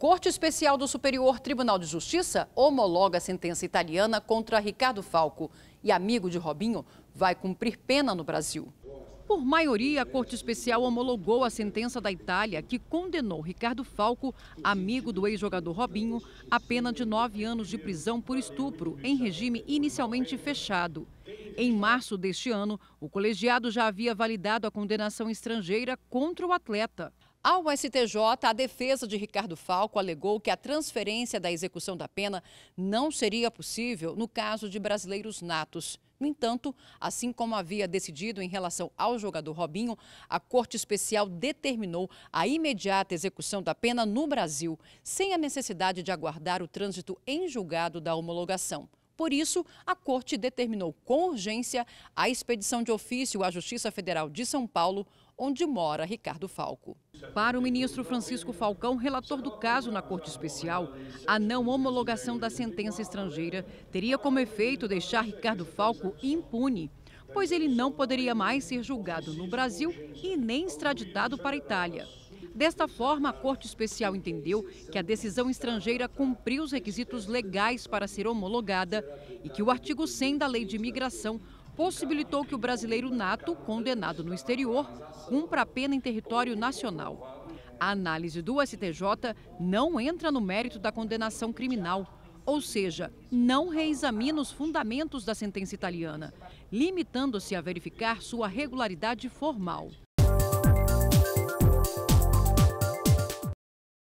Corte Especial do Superior Tribunal de Justiça homologa a sentença italiana contra Ricardo Falco e amigo de Robinho vai cumprir pena no Brasil. Por maioria, a Corte Especial homologou a sentença da Itália que condenou Ricardo Falco, amigo do ex-jogador Robinho, a pena de nove anos de prisão por estupro, em regime inicialmente fechado. Em março deste ano, o colegiado já havia validado a condenação estrangeira contra o atleta. Ao STJ, a defesa de Ricardo Falco alegou que a transferência da execução da pena não seria possível no caso de brasileiros natos. No entanto, assim como havia decidido em relação ao jogador Robinho, a Corte Especial determinou a imediata execução da pena no Brasil, sem a necessidade de aguardar o trânsito em julgado da homologação. Por isso, a Corte determinou com urgência a expedição de ofício à Justiça Federal de São Paulo onde mora Ricardo Falco. Para o ministro Francisco Falcão, relator do caso na Corte Especial, a não homologação da sentença estrangeira teria como efeito deixar Ricardo Falco impune, pois ele não poderia mais ser julgado no Brasil e nem extraditado para a Itália. Desta forma, a Corte Especial entendeu que a decisão estrangeira cumpriu os requisitos legais para ser homologada e que o artigo 100 da Lei de Imigração possibilitou que o brasileiro nato, condenado no exterior, cumpra a pena em território nacional. A análise do STJ não entra no mérito da condenação criminal, ou seja, não reexamina os fundamentos da sentença italiana, limitando-se a verificar sua regularidade formal.